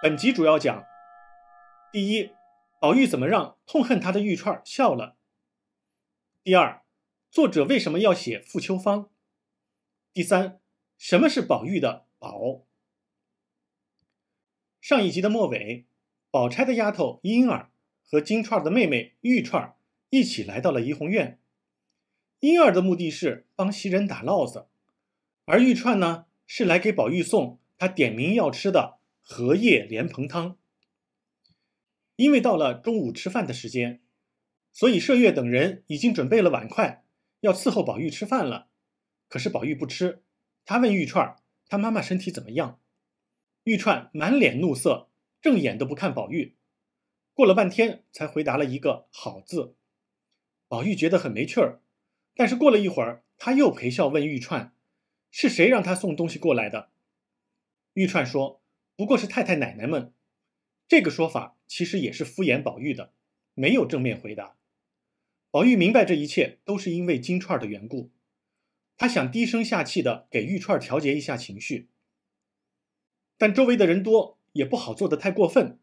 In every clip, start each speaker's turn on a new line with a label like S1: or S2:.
S1: 本集主要讲：第一，宝玉怎么让痛恨他的玉串儿笑了；第二，作者为什么要写傅秋芳；第三，什么是宝玉的“宝”？上一集的末尾，宝钗的丫头莺儿和金钏的妹妹玉串一起来到了怡红院。莺儿的目的是帮袭人打烙子，而玉串呢，是来给宝玉送他点名要吃的。荷叶莲蓬汤。因为到了中午吃饭的时间，所以麝月等人已经准备了碗筷，要伺候宝玉吃饭了。可是宝玉不吃，他问玉串他妈妈身体怎么样？”玉串满脸怒色，正眼都不看宝玉。过了半天，才回答了一个“好”字。宝玉觉得很没趣儿，但是过了一会儿，他又陪笑问玉串：“是谁让他送东西过来的？”玉串说。不过是太太奶奶们，这个说法其实也是敷衍宝玉的，没有正面回答。宝玉明白这一切都是因为金钏的缘故，他想低声下气的给玉钏调节一下情绪，但周围的人多，也不好做得太过分，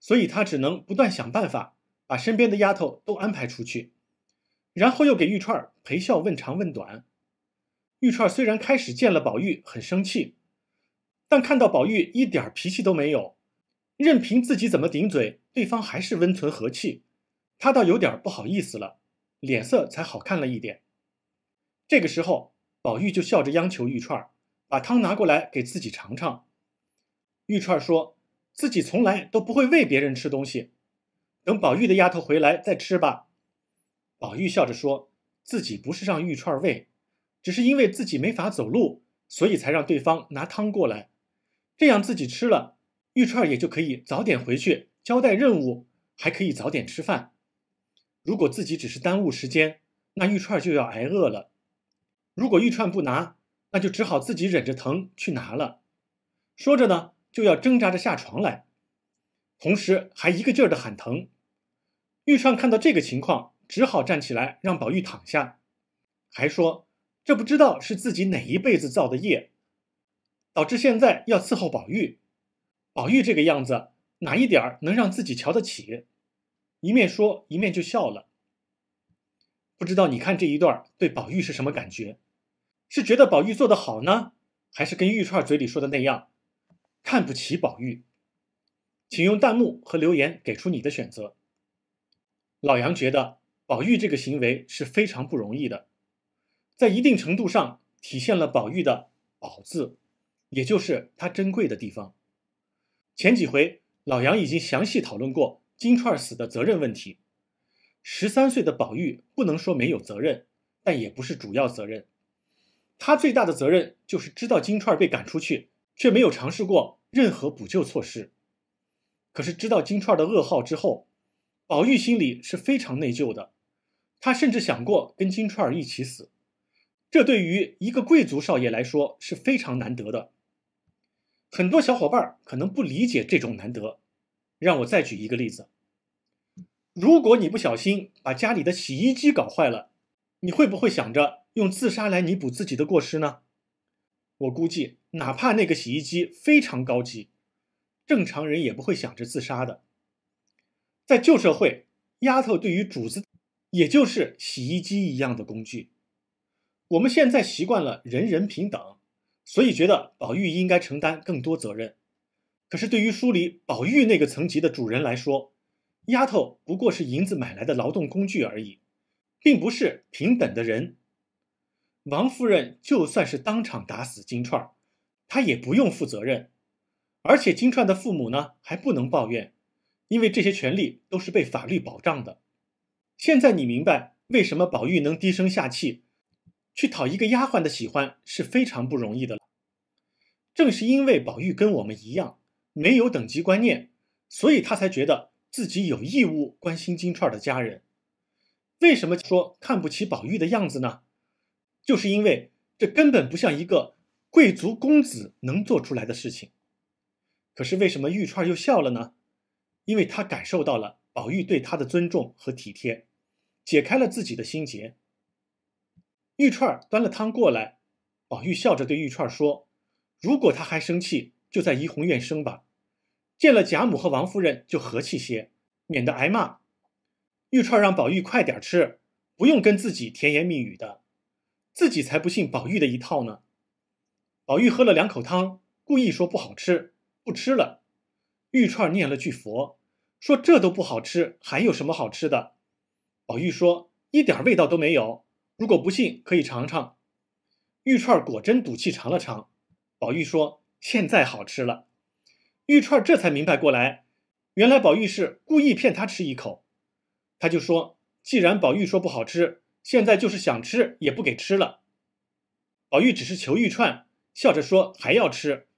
S1: 所以他只能不断想办法把身边的丫头都安排出去，然后又给玉钏陪笑问长问短。玉钏虽然开始见了宝玉很生气。但看到宝玉一点脾气都没有，任凭自己怎么顶嘴，对方还是温存和气，他倒有点不好意思了，脸色才好看了一点。这个时候，宝玉就笑着央求玉串把汤拿过来给自己尝尝。玉串说自己从来都不会喂别人吃东西，等宝玉的丫头回来再吃吧。宝玉笑着说，自己不是让玉串喂，只是因为自己没法走路，所以才让对方拿汤过来。这样自己吃了，玉串也就可以早点回去交代任务，还可以早点吃饭。如果自己只是耽误时间，那玉串就要挨饿了。如果玉串不拿，那就只好自己忍着疼去拿了。说着呢，就要挣扎着下床来，同时还一个劲儿的喊疼。玉串看到这个情况，只好站起来让宝玉躺下，还说：“这不知道是自己哪一辈子造的业。”导致现在要伺候宝玉，宝玉这个样子哪一点儿能让自己瞧得起？一面说一面就笑了。不知道你看这一段对宝玉是什么感觉？是觉得宝玉做得好呢，还是跟玉串嘴里说的那样，看不起宝玉？请用弹幕和留言给出你的选择。老杨觉得宝玉这个行为是非常不容易的，在一定程度上体现了宝玉的“宝”字。也就是它珍贵的地方。前几回老杨已经详细讨论过金串死的责任问题。十三岁的宝玉不能说没有责任，但也不是主要责任。他最大的责任就是知道金串被赶出去，却没有尝试过任何补救措施。可是知道金串的噩耗之后，宝玉心里是非常内疚的。他甚至想过跟金串一起死。这对于一个贵族少爷来说是非常难得的。很多小伙伴可能不理解这种难得，让我再举一个例子。如果你不小心把家里的洗衣机搞坏了，你会不会想着用自杀来弥补自己的过失呢？我估计，哪怕那个洗衣机非常高级，正常人也不会想着自杀的。在旧社会，丫头对于主子，也就是洗衣机一样的工具。我们现在习惯了人人平等。所以觉得宝玉应该承担更多责任，可是对于书里宝玉那个层级的主人来说，丫头不过是银子买来的劳动工具而已，并不是平等的人。王夫人就算是当场打死金钏儿，她也不用负责任，而且金钏的父母呢还不能抱怨，因为这些权利都是被法律保障的。现在你明白为什么宝玉能低声下气？去讨一个丫鬟的喜欢是非常不容易的。正是因为宝玉跟我们一样没有等级观念，所以他才觉得自己有义务关心金钏儿的家人。为什么说看不起宝玉的样子呢？就是因为这根本不像一个贵族公子能做出来的事情。可是为什么玉钏儿又笑了呢？因为他感受到了宝玉对他的尊重和体贴，解开了自己的心结。玉串端了汤过来，宝玉笑着对玉串说：“如果他还生气，就在怡红院生吧。见了贾母和王夫人就和气些，免得挨骂。”玉串让宝玉快点吃，不用跟自己甜言蜜语的，自己才不信宝玉的一套呢。宝玉喝了两口汤，故意说不好吃，不吃了。玉串念了句佛，说这都不好吃，还有什么好吃的？宝玉说一点味道都没有。如果不信，可以尝尝。玉串果真赌气尝了尝，宝玉说：“现在好吃了。”玉串这才明白过来，原来宝玉是故意骗他吃一口。他就说：“既然宝玉说不好吃，现在就是想吃也不给吃了。”宝玉只是求玉串，笑着说：“还要吃。”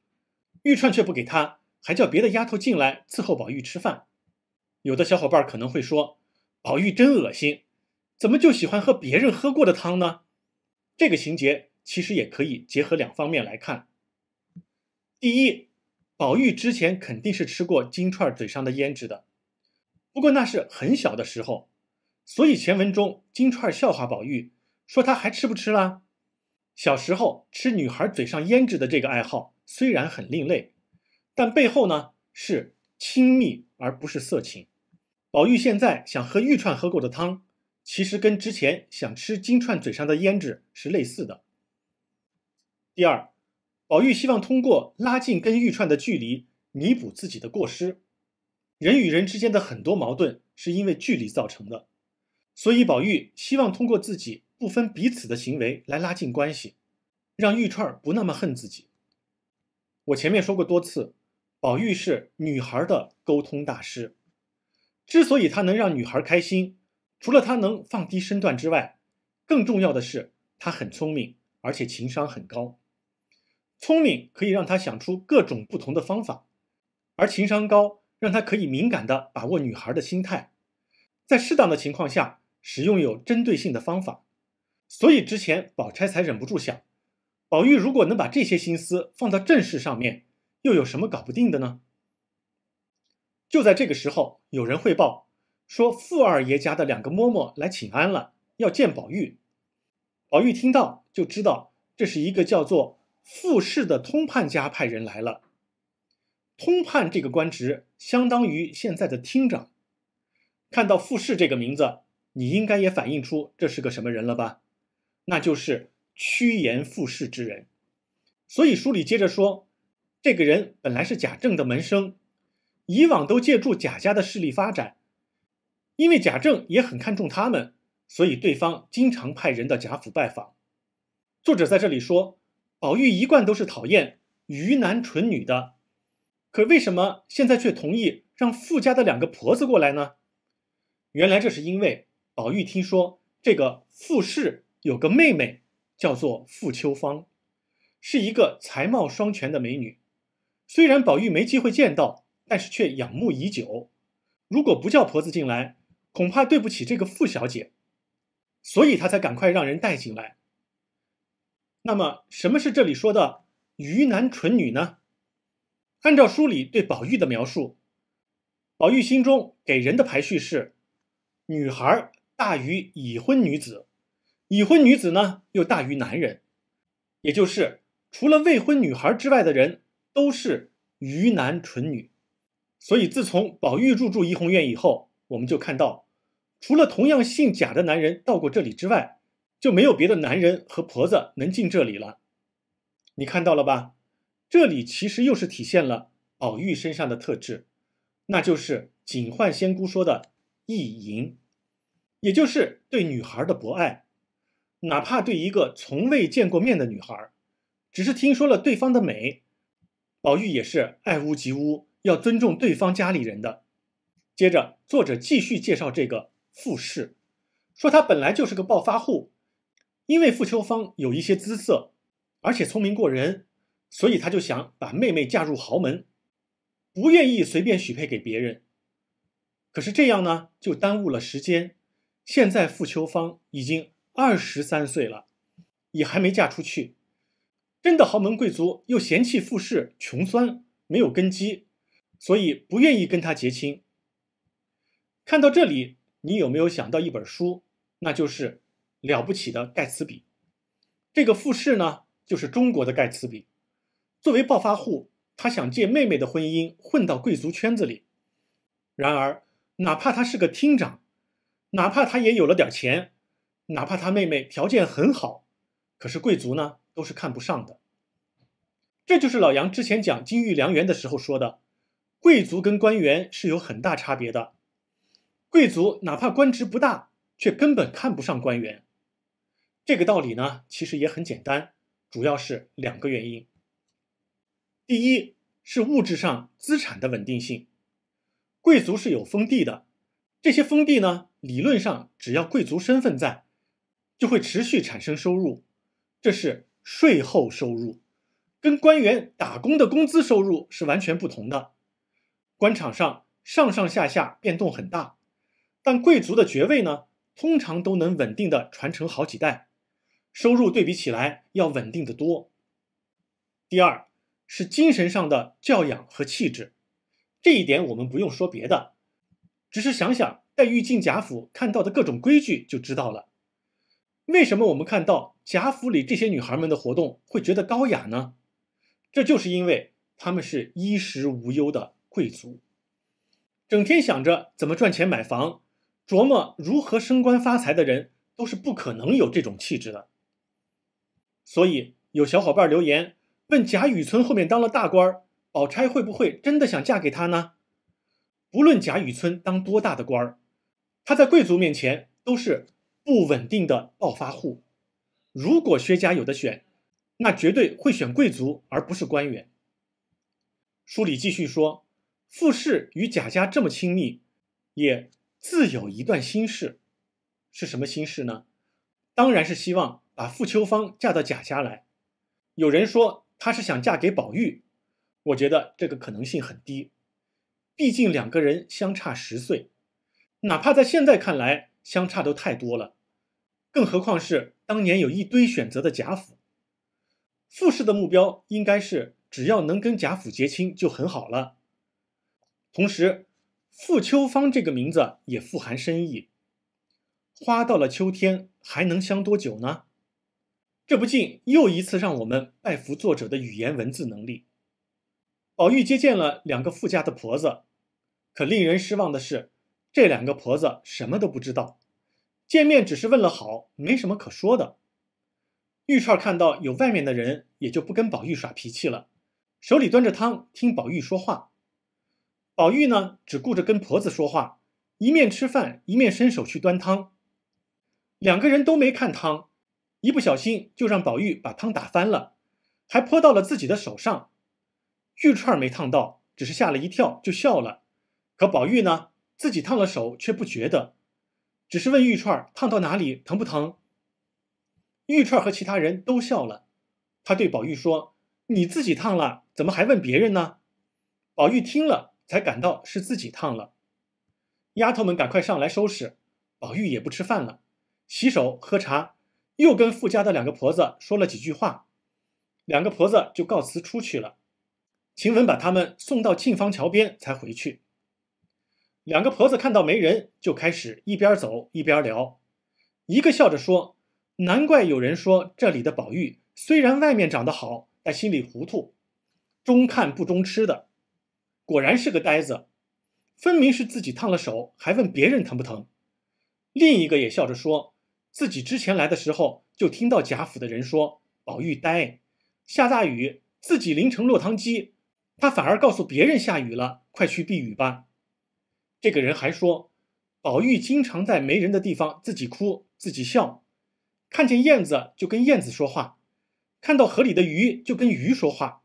S1: 玉串却不给他，还叫别的丫头进来伺候宝玉吃饭。有的小伙伴可能会说：“宝玉真恶心。”怎么就喜欢喝别人喝过的汤呢？这个情节其实也可以结合两方面来看。第一，宝玉之前肯定是吃过金钏嘴上的胭脂的，不过那是很小的时候，所以前文中金钏笑话宝玉说他还吃不吃啦？小时候吃女孩嘴上胭脂的这个爱好虽然很另类，但背后呢是亲密而不是色情。宝玉现在想喝玉钏喝过的汤。其实跟之前想吃金钏嘴上的胭脂是类似的。第二，宝玉希望通过拉近跟玉钏的距离弥补自己的过失。人与人之间的很多矛盾是因为距离造成的，所以宝玉希望通过自己不分彼此的行为来拉近关系，让玉钏不那么恨自己。我前面说过多次，宝玉是女孩的沟通大师，之所以他能让女孩开心。除了他能放低身段之外，更重要的是他很聪明，而且情商很高。聪明可以让他想出各种不同的方法，而情商高让他可以敏感的把握女孩的心态，在适当的情况下使用有针对性的方法。所以之前宝钗才忍不住想，宝玉如果能把这些心思放到正事上面，又有什么搞不定的呢？就在这个时候，有人汇报。说傅二爷家的两个嬷嬷来请安了，要见宝玉。宝玉听到就知道，这是一个叫做傅氏的通判家派人来了。通判这个官职相当于现在的厅长。看到傅氏这个名字，你应该也反映出这是个什么人了吧？那就是趋炎附势之人。所以书里接着说，这个人本来是贾政的门生，以往都借助贾家的势力发展。因为贾政也很看重他们，所以对方经常派人到贾府拜访。作者在这里说，宝玉一贯都是讨厌愚男蠢女的，可为什么现在却同意让富家的两个婆子过来呢？原来这是因为宝玉听说这个富氏有个妹妹叫做傅秋芳，是一个才貌双全的美女。虽然宝玉没机会见到，但是却仰慕已久。如果不叫婆子进来，恐怕对不起这个傅小姐，所以他才赶快让人带进来。那么什么是这里说的愚男蠢女呢？按照书里对宝玉的描述，宝玉心中给人的排序是：女孩大于已婚女子，已婚女子呢又大于男人，也就是除了未婚女孩之外的人都是愚男蠢女。所以自从宝玉入住怡红院以后，我们就看到。除了同样姓贾的男人到过这里之外，就没有别的男人和婆子能进这里了。你看到了吧？这里其实又是体现了宝玉身上的特质，那就是警幻仙姑说的“意淫”，也就是对女孩的博爱，哪怕对一个从未见过面的女孩，只是听说了对方的美，宝玉也是爱屋及乌，要尊重对方家里人的。接着，作者继续介绍这个。傅氏说：“他本来就是个暴发户，因为傅秋芳有一些姿色，而且聪明过人，所以他就想把妹妹嫁入豪门，不愿意随便许配给别人。可是这样呢，就耽误了时间。现在傅秋芳已经二十三岁了，也还没嫁出去。真的豪门贵族又嫌弃傅氏穷酸，没有根基，所以不愿意跟他结亲。看到这里。”你有没有想到一本书？那就是《了不起的盖茨比》。这个富士呢，就是中国的盖茨比。作为暴发户，他想借妹妹的婚姻混到贵族圈子里。然而，哪怕他是个厅长，哪怕他也有了点钱，哪怕他妹妹条件很好，可是贵族呢，都是看不上的。这就是老杨之前讲金玉良缘的时候说的：贵族跟官员是有很大差别的。贵族哪怕官职不大，却根本看不上官员。这个道理呢，其实也很简单，主要是两个原因。第一是物质上资产的稳定性，贵族是有封地的，这些封地呢，理论上只要贵族身份在，就会持续产生收入，这是税后收入，跟官员打工的工资收入是完全不同的。官场上上上下下变动很大。但贵族的爵位呢，通常都能稳定的传承好几代，收入对比起来要稳定的多。第二是精神上的教养和气质，这一点我们不用说别的，只是想想黛玉进贾府看到的各种规矩就知道了。为什么我们看到贾府里这些女孩们的活动会觉得高雅呢？这就是因为她们是衣食无忧的贵族，整天想着怎么赚钱买房。琢磨如何升官发财的人都是不可能有这种气质的。所以有小伙伴留言问贾雨村后面当了大官儿，宝钗会不会真的想嫁给他呢？不论贾雨村当多大的官儿，他在贵族面前都是不稳定的暴发户。如果薛家有的选，那绝对会选贵族而不是官员。书里继续说，傅氏与贾家这么亲密，也。自有一段心事，是什么心事呢？当然是希望把傅秋芳嫁到贾家来。有人说她是想嫁给宝玉，我觉得这个可能性很低，毕竟两个人相差十岁，哪怕在现在看来相差都太多了，更何况是当年有一堆选择的贾府。傅氏的目标应该是只要能跟贾府结亲就很好了，同时。傅秋芳这个名字也富含深意，花到了秋天还能香多久呢？这不禁又一次让我们拜服作者的语言文字能力。宝玉接见了两个傅家的婆子，可令人失望的是，这两个婆子什么都不知道，见面只是问了好，没什么可说的。玉串看到有外面的人，也就不跟宝玉耍脾气了，手里端着汤听宝玉说话。宝玉呢，只顾着跟婆子说话，一面吃饭，一面伸手去端汤，两个人都没看汤，一不小心就让宝玉把汤打翻了，还泼到了自己的手上。玉串没烫到，只是吓了一跳就笑了。可宝玉呢，自己烫了手却不觉得，只是问玉串烫到哪里，疼不疼。玉串和其他人都笑了，他对宝玉说：“你自己烫了，怎么还问别人呢？”宝玉听了。才感到是自己烫了，丫头们赶快上来收拾，宝玉也不吃饭了，洗手喝茶，又跟傅家的两个婆子说了几句话，两个婆子就告辞出去了，晴雯把他们送到沁芳桥边才回去。两个婆子看到没人，就开始一边走一边聊，一个笑着说：“难怪有人说这里的宝玉虽然外面长得好，但心里糊涂，中看不中吃的。”果然是个呆子，分明是自己烫了手，还问别人疼不疼。另一个也笑着说，自己之前来的时候就听到贾府的人说宝玉呆，下大雨自己淋成落汤鸡，他反而告诉别人下雨了，快去避雨吧。这个人还说，宝玉经常在没人的地方自己哭自己笑，看见燕子就跟燕子说话，看到河里的鱼就跟鱼说话，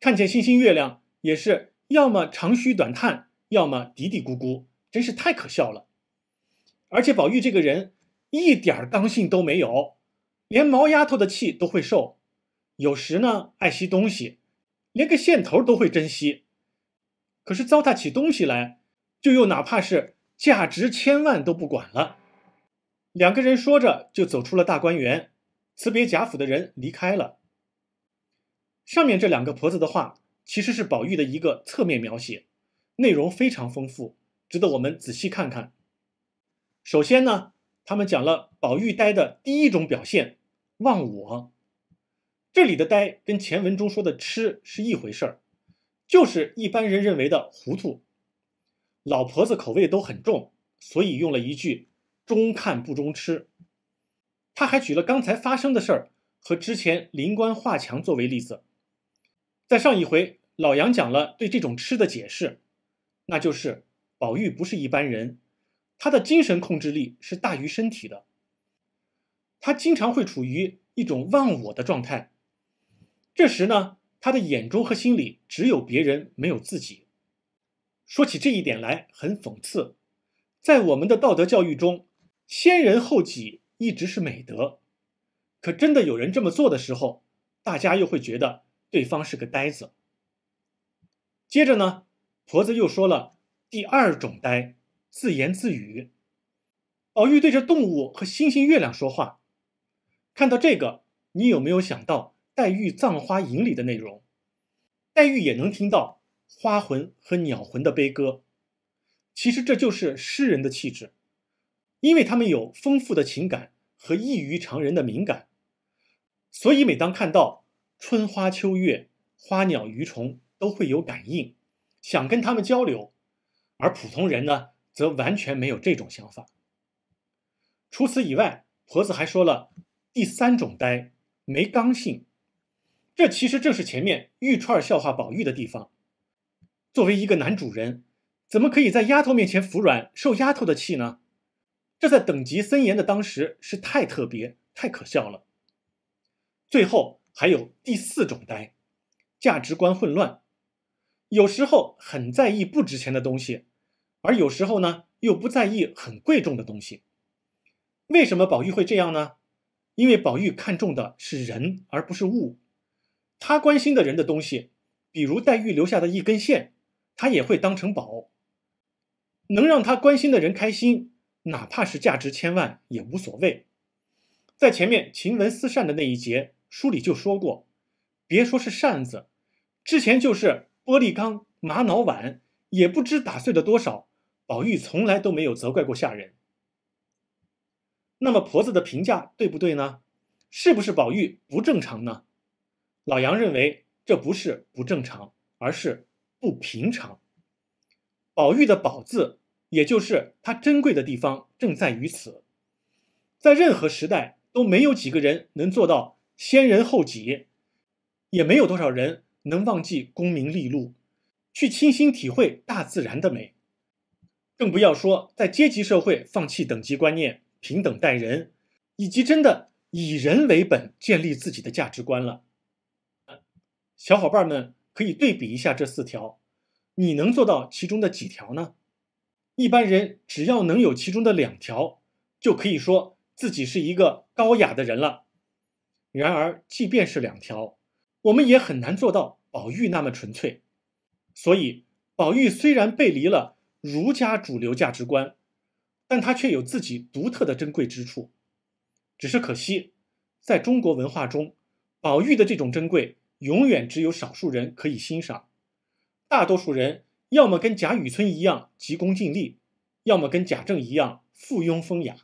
S1: 看见星星月亮也是。要么长吁短叹，要么嘀嘀咕咕，真是太可笑了。而且宝玉这个人一点儿刚性都没有，连毛丫头的气都会受。有时呢，爱惜东西，连个线头都会珍惜；可是糟蹋起东西来，就又哪怕是价值千万都不管了。两个人说着就走出了大观园，辞别贾府的人离开了。上面这两个婆子的话。其实是宝玉的一个侧面描写，内容非常丰富，值得我们仔细看看。首先呢，他们讲了宝玉呆的第一种表现——忘我。这里的呆跟前文中说的痴是一回事儿，就是一般人认为的糊涂。老婆子口味都很重，所以用了一句“中看不中吃”。他还举了刚才发生的事儿和之前林官画墙作为例子，在上一回。老杨讲了对这种吃的解释，那就是宝玉不是一般人，他的精神控制力是大于身体的。他经常会处于一种忘我的状态，这时呢，他的眼中和心里只有别人，没有自己。说起这一点来很讽刺，在我们的道德教育中，先人后己一直是美德，可真的有人这么做的时候，大家又会觉得对方是个呆子。接着呢，婆子又说了第二种呆，自言自语，宝玉对着动物和星星、月亮说话。看到这个，你有没有想到《黛玉葬花吟》里的内容？黛玉也能听到花魂和鸟魂的悲歌。其实这就是诗人的气质，因为他们有丰富的情感和异于常人的敏感，所以每当看到春花秋月、花鸟鱼虫。都会有感应，想跟他们交流，而普通人呢，则完全没有这种想法。除此以外，婆子还说了第三种呆，没刚性。这其实正是前面玉串笑话宝玉的地方。作为一个男主人，怎么可以在丫头面前服软，受丫头的气呢？这在等级森严的当时是太特别、太可笑了。最后还有第四种呆，价值观混乱。有时候很在意不值钱的东西，而有时候呢又不在意很贵重的东西。为什么宝玉会这样呢？因为宝玉看重的是人而不是物，他关心的人的东西，比如黛玉留下的一根线，他也会当成宝。能让他关心的人开心，哪怕是价值千万也无所谓。在前面晴雯四扇的那一节，书里就说过，别说是扇子，之前就是。玻璃缸、玛瑙碗也不知打碎了多少。宝玉从来都没有责怪过下人。那么婆子的评价对不对呢？是不是宝玉不正常呢？老杨认为，这不是不正常，而是不平常。宝玉的“宝”字，也就是他珍贵的地方正在于此。在任何时代都没有几个人能做到先人后己，也没有多少人。能忘记功名利禄，去清新体会大自然的美，更不要说在阶级社会放弃等级观念、平等待人，以及真的以人为本建立自己的价值观了。小伙伴们可以对比一下这四条，你能做到其中的几条呢？一般人只要能有其中的两条，就可以说自己是一个高雅的人了。然而，即便是两条，我们也很难做到。宝玉那么纯粹，所以宝玉虽然背离了儒家主流价值观，但他却有自己独特的珍贵之处。只是可惜，在中国文化中，宝玉的这种珍贵永远只有少数人可以欣赏。大多数人要么跟贾雨村一样急功近利，要么跟贾政一样附庸风雅，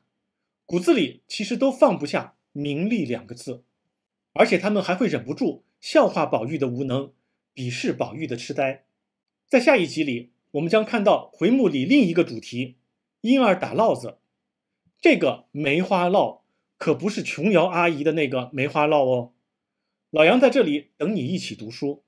S1: 骨子里其实都放不下“名利”两个字，而且他们还会忍不住。笑话宝玉的无能，鄙视宝玉的痴呆。在下一集里，我们将看到回目里另一个主题——婴儿打烙子。这个梅花烙可不是琼瑶阿姨的那个梅花烙哦。老杨在这里等你一起读书。